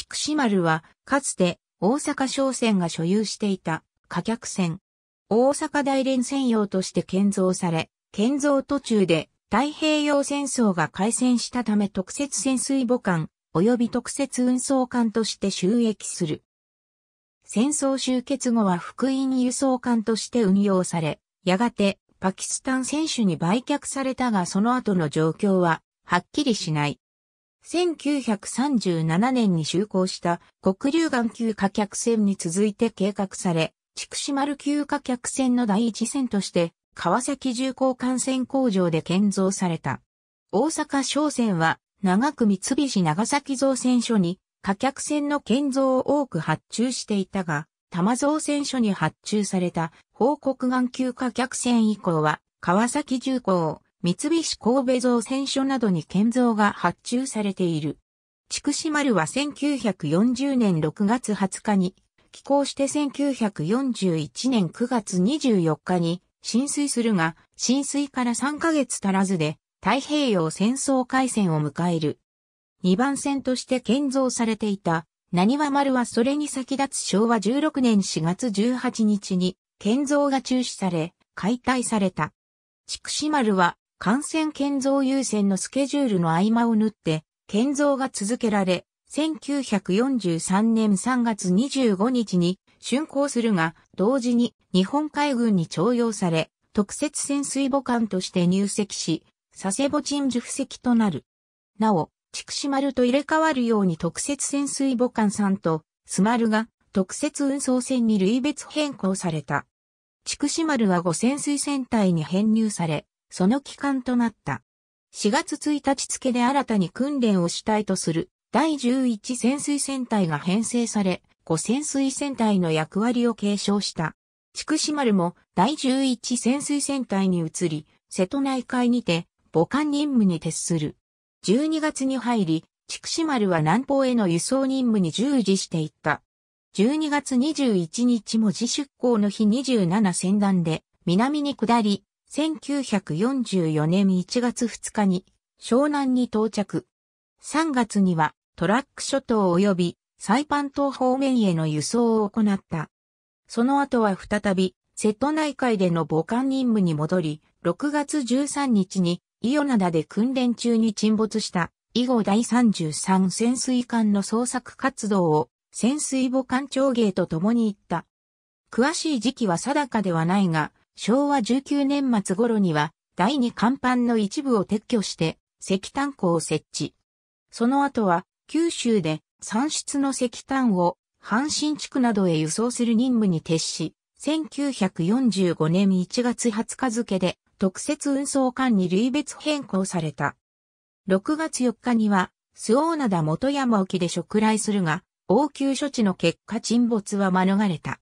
筑紫丸は、かつて大阪商船が所有していた貨客船。大阪大連専用として建造され、建造途中で太平洋戦争が開戦したため特設潜水母艦及び特設運送艦として収益する。戦争終結後は福音輸送艦として運用され、やがてパキスタン選手に売却されたがその後の状況ははっきりしない。1937年に就航した黒流岩級火客船に続いて計画され、筑紫丸級火客船の第一船として、川崎重工幹線工場で建造された。大阪商船は、長久三菱長崎造船所に、火客船の建造を多く発注していたが、玉造船所に発注された、報告岩急火客船以降は、川崎重工、三菱神戸造船所などに建造が発注されている。筑紫丸は1940年6月20日に、寄港して1941年9月24日に浸水するが、浸水から3ヶ月足らずで太平洋戦争開戦を迎える。2番線として建造されていた、何は丸はそれに先立つ昭和16年4月18日に建造が中止され、解体された。筑紫丸は感染建造優先のスケジュールの合間を縫って、建造が続けられ、1943年3月25日に竣工するが、同時に日本海軍に徴用され、特設潜水母艦として入籍し、佐世保鎮守布石となる。なお、筑紫丸と入れ替わるように特設潜水母艦さんと、スマルが特設運送船に類別変更された。筑紫丸は5潜水船隊に編入され、その期間となった。4月1日付で新たに訓練を主体とする第11潜水船隊が編成され、5潜水船隊の役割を継承した。筑紫丸も第11潜水船隊に移り、瀬戸内海にて母艦任務に徹する。12月に入り、筑紫丸は南方への輸送任務に従事していった。12月21日も自出港の日27船団で南に下り、1944年1月2日に湘南に到着。3月にはトラック諸島及びサイパン島方面への輸送を行った。その後は再び瀬戸内海での母艦任務に戻り、6月13日に伊予灘で訓練中に沈没した以後第33潜水艦の捜索活動を潜水母艦長芸と共に行った。詳しい時期は定かではないが、昭和19年末頃には第二甲板の一部を撤去して石炭庫を設置。その後は九州で産出の石炭を阪神地区などへ輸送する任務に徹し、1945年1月20日付で特設運送管に類別変更された。6月4日には、周ナ灘元山沖で触来するが、応急処置の結果沈没は免れた。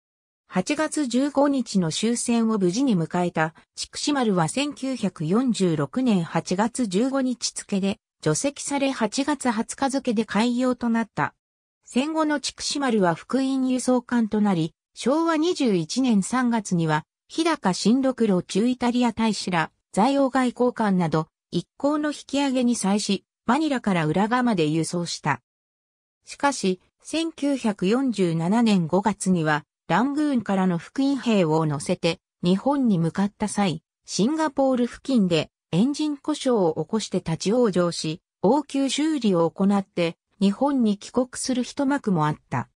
8月15日の終戦を無事に迎えた、筑紫丸は1946年8月15日付で、除籍され8月20日付で開業となった。戦後の筑紫丸は福音輸送艦となり、昭和21年3月には、日高新六郎中イタリア大使ら、在欧外交官など、一行の引き上げに際し、マニラから裏側まで輸送した。しかし、1947年5月には、ラングーンからの福音兵を乗せて日本に向かった際、シンガポール付近でエンジン故障を起こして立ち往生し、応急修理を行って日本に帰国する一幕もあった。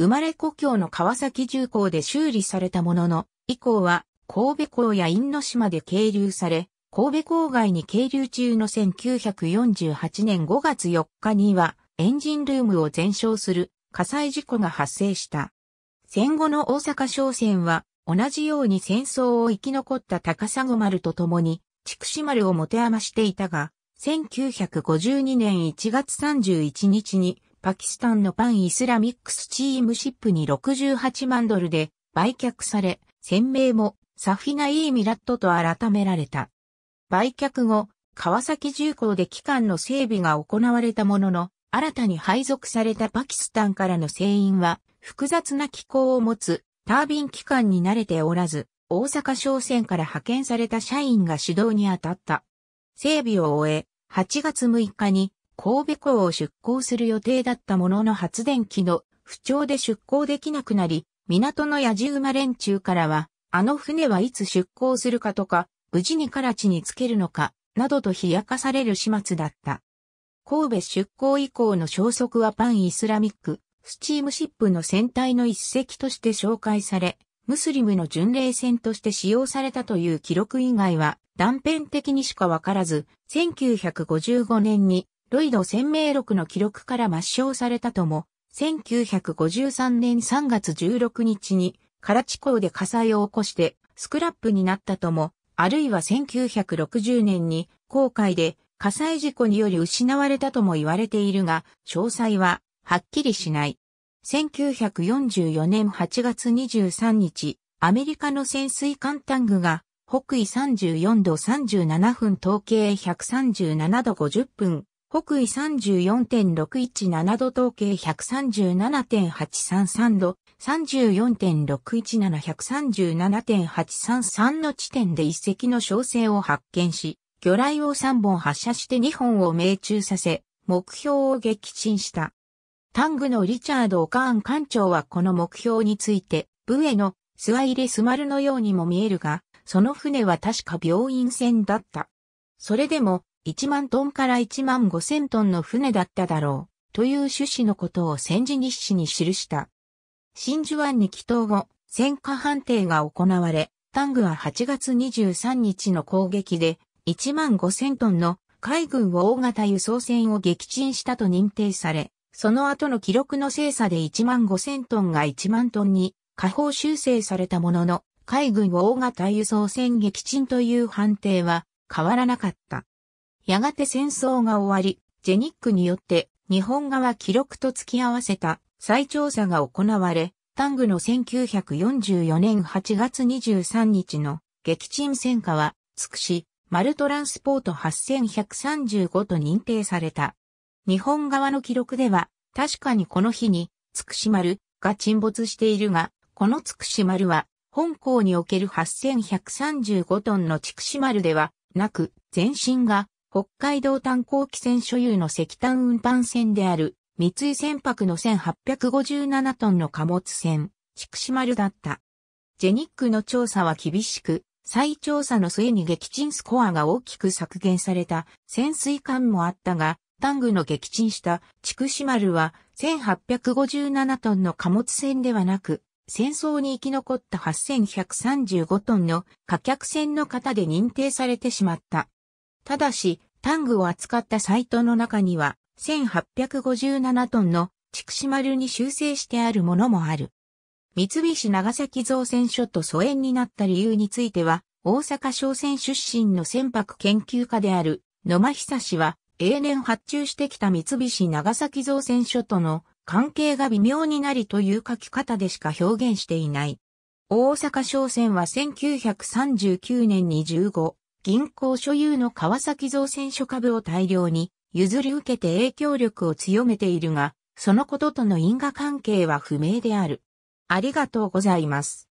生まれ故郷の川崎重工で修理されたものの、以降は神戸港や因島で係留され、神戸郊外に係留中の1948年5月4日にはエンジンルームを全焼する火災事故が発生した。戦後の大阪商船は、同じように戦争を生き残った高砂丸と共に、筑紫丸を持て余していたが、1952年1月31日に、パキスタンのパンイスラミックスチームシップに68万ドルで売却され、船名もサフィナ・イー・ミラットと改められた。売却後、川崎重工で機関の整備が行われたものの、新たに配属されたパキスタンからの船員は複雑な機構を持つタービン機関に慣れておらず、大阪商船から派遣された社員が指導に当たった。整備を終え、8月6日に神戸港を出港する予定だったものの発電機の不調で出港できなくなり、港の矢印馬連中からは、あの船はいつ出港するかとか、無事に唐地につけるのか、などと冷やかされる始末だった。神戸出港以降の消息はパンイスラミック、スチームシップの船体の一隻として紹介され、ムスリムの巡礼船として使用されたという記録以外は断片的にしかわからず、1955年にロイド鮮明録の記録から抹消されたとも、1953年3月16日にカラチ港で火災を起こしてスクラップになったとも、あるいは1960年に航海で火災事故により失われたとも言われているが、詳細ははっきりしない。1944年8月23日、アメリカの潜水艦タングが、北緯34度37分統計137度50分、北緯34.617度統計137.833度、34.617137.833の地点で一隻の小星を発見し、魚雷を3本発射して2本を命中させ、目標を撃沈した。タングのリチャード・オカーン艦長はこの目標について、ブエのスワイレスマルのようにも見えるが、その船は確か病院船だった。それでも、1万トンから1万5千トンの船だっただろう、という趣旨のことを戦時日誌に記した。真珠湾に帰投後、戦火判定が行われ、タングは8月23日の攻撃で、1万5千トンの海軍を大型輸送船を撃沈したと認定され、その後の記録の精査で1万5000トンが1万トンに下方修正されたものの、海軍大型輸送船撃沈という判定は変わらなかった。やがて戦争が終わり、ジェニックによって日本側記録と付き合わせた再調査が行われ、タングの1944年8月23日の撃沈戦果は、つくし、マルトランスポート8135と認定された。日本側の記録では、確かにこの日に、つくし丸が沈没しているが、このつくし丸は、本港における8135トンの筑紫丸ではなく、前身が北海道炭鉱機船所有の石炭運搬船である三井船舶の1857トンの貨物船、筑紫丸だった。ジェニックの調査は厳しく、再調査の末に撃沈スコアが大きく削減された潜水艦もあったが、端具の撃沈した筑紫丸は1857トンの貨物船ではなく、戦争に生き残った8135トンの貨客船の方で認定されてしまった。ただし、タングを扱ったサイトの中には、1857トンの筑紫丸に修正してあるものもある。三菱長崎造船所と疎遠になった理由については、大阪商船出身の船舶研究家である野間久氏は、永年発注してきた三菱長崎造船所との関係が微妙になりという書き方でしか表現していない。大阪商船は1939年に15、銀行所有の川崎造船所株を大量に譲り受けて影響力を強めているが、そのこととの因果関係は不明である。ありがとうございます。